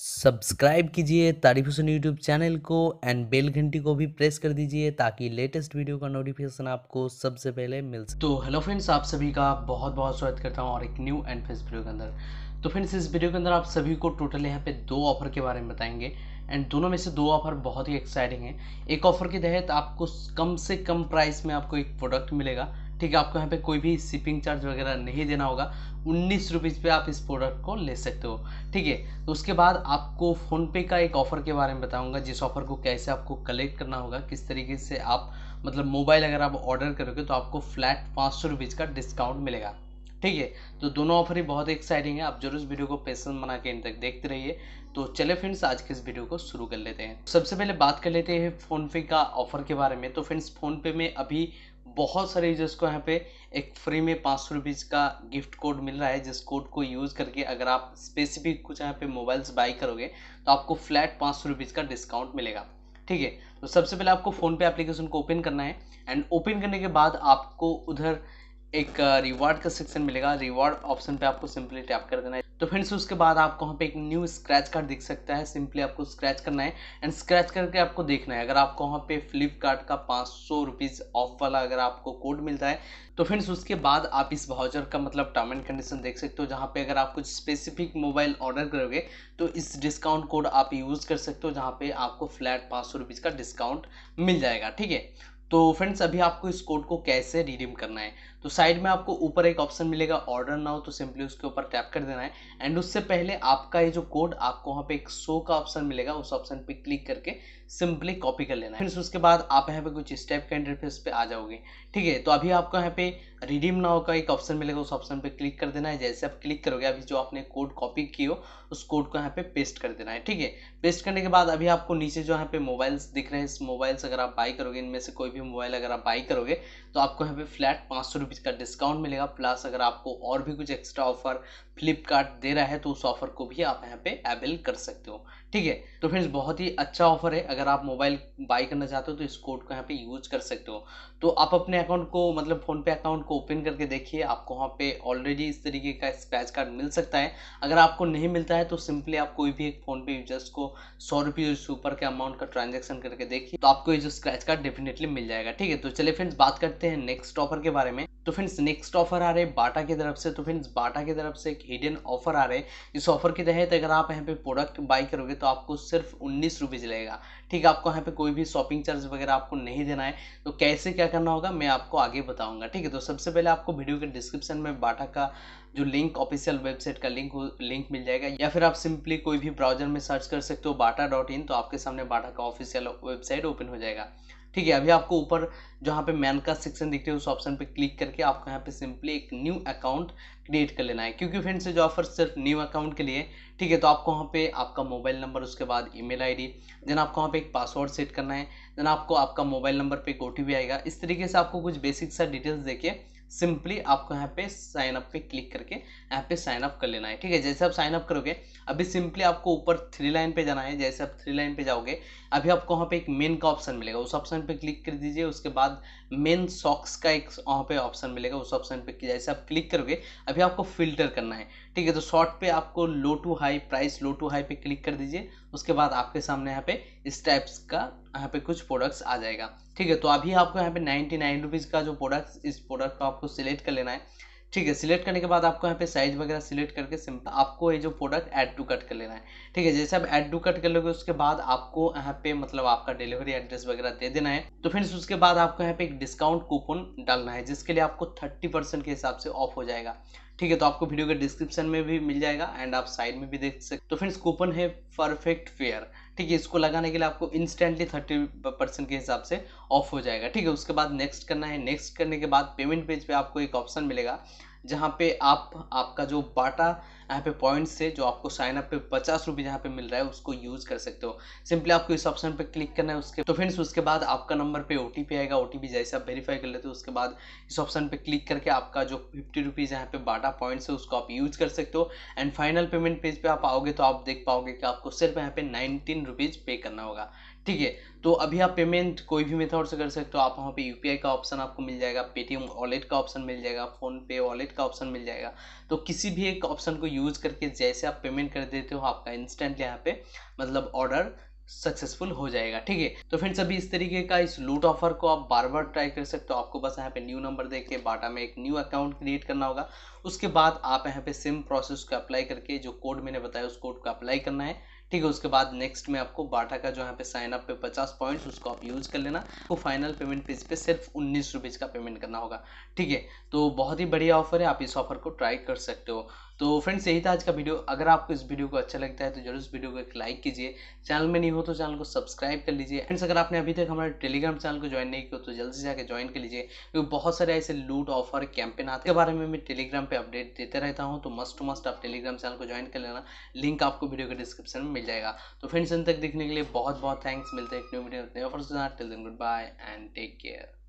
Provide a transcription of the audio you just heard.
subscribe कीजिए Tarif Hussain YouTube channel को and bell घंटी को भी प्रेस कर दीजिए ताकि लेटेस्ट वीडियो का नोटिफिकेशन आपको सबसे पहले मिल सके तो हेलो फ्रेंड्स आप सभी का बहुत बहुत स्वागत करता हूँ और एक न्यू एंड फ्रेंड्स वीडियो के अंदर तो फ्रेंड्स इस वीडियो के अंदर आप सभी को टोटल यहाँ पे दो ऑफर के बारे में बताएंगे एंड दोनों में से दो ऑफर बहुत ही एक्साइटिंग है एक ऑफर के तहत आपको कम से कम प्राइस में आपको एक प्रोडक्ट मिलेगा ठीक है आपको यहाँ पे कोई भी शिपिंग चार्ज वगैरह नहीं देना होगा उन्नीस रुपीज़ पे आप इस प्रोडक्ट को ले सकते हो ठीक है तो उसके बाद आपको फ़ोनपे का एक ऑफ़र के बारे में बताऊंगा जिस ऑफ़र को कैसे आपको कलेक्ट करना होगा किस तरीके से आप मतलब मोबाइल अगर आप ऑर्डर करोगे तो आपको फ्लैट पाँच सौ का डिस्काउंट मिलेगा ठीक है तो दोनों ऑफर ही बहुत एक्साइटिंग है आप जरूर इस वीडियो को पेशेंस बना के इन तक देखते रहिए तो चले फ्रेंड्स आज के इस वीडियो को शुरू कर लेते हैं सबसे पहले बात कर लेते हैं फ़ोनपे का ऑफर के बारे में तो फ्रेंड्स फ़ोनपे में अभी बहुत सारे यूजर्स को यहाँ पे एक फ्री में पाँच सौ रुपीज़ का गिफ्ट कोड मिल रहा है जिस कोड को यूज़ करके अगर आप स्पेसिफिक कुछ यहाँ पे मोबाइल्स बाई करोगे तो आपको फ्लैट पाँच सौ रुपीज़ का डिस्काउंट मिलेगा ठीक है तो सबसे पहले आपको फ़ोन पे एप्लीकेशन को ओपन करना है एंड ओपन करने के बाद आपको उधर एक रिवार्ड का सेक्शन मिलेगा रिवॉर्ड ऑप्शन पे आपको सिंपली टैप कर देना है तो फ्रेंड्स उसके बाद आपको वहाँ पे एक न्यू स्क्रैच कार्ड दिख सकता है सिंपली आपको स्क्रैच करना है एंड स्क्रैच करके आपको देखना है अगर आपको वहाँ पे फ्लिपकार्ट का पाँच सौ रुपीज़ ऑफ वाला अगर आपको कोड मिलता है तो फ्रेंड्स उसके बाद आप इस भाउचर का मतलब टर्म एंड कंडीशन देख सकते हो जहाँ पे अगर आप कुछ स्पेसिफिक मोबाइल ऑर्डर करोगे तो इस डिस्काउंट कोड आप यूज़ कर सकते हो जहाँ पे आपको फ्लैट पाँच सौ रुपीज़ का डिस्काउंट मिल जाएगा ठीक है तो फ्रेंड्स अभी आपको इस कोड को कैसे रिडीम करना है तो साइड में आपको ऊपर एक ऑप्शन मिलेगा ऑर्डर नाउ तो सिंपली उसके ऊपर टैप कर देना है एंड उससे पहले आपका ये जो कोड आपको वहाँ पे एक शो का ऑप्शन मिलेगा उस ऑप्शन पे क्लिक करके सिंपली कॉपी कर लेना है फिर उसके बाद आप यहाँ पे कुछ स्टेप के का इंटरफेस पे आ जाओगे ठीक है तो अभी आपको यहाँ पे रिडीम नाउ का एक ऑप्शन मिलेगा उस ऑप्शन पे क्लिक कर देना है जैसे आप क्लिक करोगे अभी जो आपने कोड कॉपी की हो उस कोड को यहाँ पे पेस्ट कर देना है ठीक है पेस्ट करने के बाद अभी आपको नीचे जो यहाँ पे मोबाइल्स दिख रहे हैं इस मोबाइल्स अगर आप बाई करोगे इनमें से कोई भी मोबाइल अगर आप बाई करोगे तो आपको यहाँ पे फ्लैट पाँच रुपीज़ का डिस्काउंट मिलेगा प्लस अगर आपको और भी कुछ एक्स्ट्रा ऑफर फ्लिपकार्ट दे रहा है तो उस ऑफर को भी आप यहाँ पे अवेल कर सकते हो ठीक है तो फ्रेंड्स बहुत ही अच्छा ऑफर है अगर आप मोबाइल बाई करना चाहते हो तो इस कोड को यहाँ पे यूज कर सकते हो तो आप अपने अकाउंट को मतलब फोन पे अकाउंट को ओपन करके देखिए आपको वहाँ पे ऑलरेडी इस तरीके का स्क्रैच कार्ड मिल सकता है अगर आपको नहीं मिलता है तो सिंपली आप कोई भी एक फोन पे यूजर्स को सौ रुपये से ऊपर के अमाउंट का ट्रांजेक्शन करके देखिए तो आपको ये जो स्क्रैच कार्ड डेफिनेटली मिल जाएगा ठीक है तो चलिए फ्रेंड्स बात करते हैं नेक्स्ट ऑफर के बारे में तो फ्रेंड्स नेक्स्ट ऑफर आ रहे हैं बाटा की तरफ से तो फ्रेंड्स बाटा की तरफ से एक हिडन ऑफर आ रहे हैं इस ऑफर के तहत अगर आप यहाँ पे प्रोडक्ट बाई करोगे तो आपको सिर्फ उन्नीस रुपीज़ लगेगा ठीक है आपको यहाँ पे कोई भी शॉपिंग चार्ज वगैरह आपको नहीं देना है तो कैसे क्या करना होगा मैं आपको आगे बताऊँगा ठीक है तो सबसे पहले आपको वीडियो के डिस्क्रिप्शन में बाटा का जो लिंक ऑफिशियल वेबसाइट का लिंक लिंक मिल जाएगा या फिर आप सिंपली कोई भी ब्राउजर में सर्च कर सकते हो बाटा डॉट इन तो आपके सामने बाटा का ऑफिशियल वेबसाइट ओपन हो जाएगा ठीक है अभी आपको ऊपर जहाँ पे मैन का सेक्शन दिखते हैं उस ऑप्शन पे क्लिक करके आपको यहाँ पे सिंपली एक न्यू अकाउंट क्रिएट कर लेना है क्योंकि फ्रेंड्स से जो ऑफर सिर्फ न्यू अकाउंट के लिए ठीक है तो आपको वहाँ पे आपका मोबाइल नंबर उसके बाद ईमेल आईडी देन आपको वहाँ पे एक पासवर्ड सेट करना है देन आपको आपका मोबाइल नंबर पर एक ओ आएगा इस तरीके से आपको कुछ बेसिक सा डिटेल्स देखिए सिंपली आपको यहाँ पे साइन अप पे क्लिक करके यहाँ पे साइन अप कर लेना है ठीक है जैसे आप साइन अप करोगे अभी सिंपली आपको ऊपर थ्री लाइन पे जाना है जैसे आप थ्री लाइन पे जाओगे अभी आपको वहाँ पे एक मेन का ऑप्शन मिलेगा उस ऑप्शन पे क्लिक कर दीजिए उसके बाद मेन सॉक्स का एक वहाँ पे ऑप्शन मिलेगा उस ऑप्शन पे जैसे आप क्लिक करोगे अभी आपको फिल्टर करना है ठीक है तो शॉर्ट पे आपको low to high price low to high पे क्लिक कर दीजिए उसके बाद आपके सामने यहाँ पे इस का यहाँ पे कुछ प्रोडक्ट्स आ जाएगा ठीक है तो अभी आपको यहाँ पे नाइन्टी नाइन रुपीज़ का जो प्रोडक्ट्स इस प्रोडक्ट को आपको सिलेक्ट कर लेना है ठीक है सिलेक्ट करने के बाद आपको यहाँ पे साइज वगैरह सिलेक्ट करके सिंपल आपको ये जो प्रोडक्ट ऐड टू कट कर लेना है ठीक है जैसे आप ऐड टू कट कर लोगे उसके बाद आपको यहाँ पे मतलब आपका डिलीवरी एड्रेस वगैरह दे देना है तो फिर उसके बाद आपको यहाँ पे एक डिस्काउंट कूपन डालना है जिसके लिए आपको थर्टी परसेंट के हिसाब से ऑफ हो जाएगा ठीक है तो आपको वीडियो के डिस्क्रिप्शन में भी मिल जाएगा एंड आप साइड में भी देख सकते तो फ्रेंड्स कूपन है परफेक्ट फेयर ठीक है इसको लगाने के लिए आपको इंस्टेंटली थर्टी परसेंट के हिसाब से ऑफ हो जाएगा ठीक है उसके बाद नेक्स्ट करना है नेक्स्ट करने के बाद पेमेंट पेज पे आपको एक ऑप्शन मिलेगा जहाँ पे आप आपका जो बाटा यहाँ पे पॉइंट्स है जो आपको साइन अप पे पचास रुपये जहाँ पे मिल रहा है उसको यूज़ कर सकते हो सिंपली आपको इस ऑप्शन पे क्लिक करना है उसके तो फ्रेंड्स उसके बाद आपका नंबर पे ओ आएगा ओ जैसे आप वेरीफाई कर लेते हो उसके बाद इस ऑप्शन पे क्लिक करके आपका जो फिफ्टी रुपीज़ यहाँ पे बाटा पॉइंट्स है उसको आप यूज़ कर सकते हो एंड फाइनल पेमेंट पेज पर पे आप आओगे तो आप देख पाओगे कि आपको सिर्फ यहाँ पे नाइनटीन फिफ्टीन रुपीज़ पे करना होगा ठीक है तो अभी आप पेमेंट कोई भी मेथड से कर सकते हो आप वहाँ पे यू का ऑप्शन आपको मिल जाएगा पेटीएम वॉलेट का ऑप्शन मिल जाएगा फोन पे वॉलेट का ऑप्शन मिल जाएगा तो किसी भी एक ऑप्शन को यूज़ करके जैसे आप पेमेंट कर देते हो आपका इंस्टेंटली यहाँ पे मतलब ऑर्डर सक्सेसफुल हो जाएगा ठीक है तो फ्रेंड्स अभी इस तरीके का इस लूट ऑफर को आप बार बार ट्राई कर सकते हो आपको बस यहाँ पे न्यू नंबर देके बाटा में एक न्यू अकाउंट क्रिएट करना होगा उसके बाद आप यहाँ पे सेम प्रोसेस को अप्लाई करके जो कोड मैंने बताया उस कोड को अप्लाई करना है ठीक है उसके बाद नेक्स्ट में आपको बाटा का जो यहाँ पे साइन अप पे पचास पॉइंट्स उसको आप यूज़ कर लेना तो फाइनल पेमेंट पेज पे सिर्फ उन्नीस रुपीज़ का पेमेंट करना होगा ठीक है तो बहुत ही बढ़िया ऑफर है आप इस ऑफर को ट्राई कर सकते हो तो फ्रेंड्स यही था आज का वीडियो अगर आपको इस वीडियो को अच्छा लगता है तो जरूर इस वीडियो को एक लाइक कीजिए चैनल में नहीं हो तो चैनल को सब्सक्राइब कर लीजिए फ्रेंड्स अगर आपने अभी तक हमारे टेलीग्राम चैनल को ज्वाइन नहीं किया तो जल्दी से जाकर ज्वाइन कर लीजिए क्योंकि बहुत सारे ऐसे लूट ऑफर कैंपेन आते हैं बारे में मैं टेलीग्राम पर अपडेट देते रहता हूँ तो मस्ट टू मस्ट आप टेलीग्राम चैनल को ज्वाइन कर लेना लिंक आपको वीडियो के डिस्क्रिप्शन में मिल जाएगा तो फ्रेंड्स इन तक देखने के लिए बहुत बहुत थैंक्स मिलते हैं एक new video good bye and take care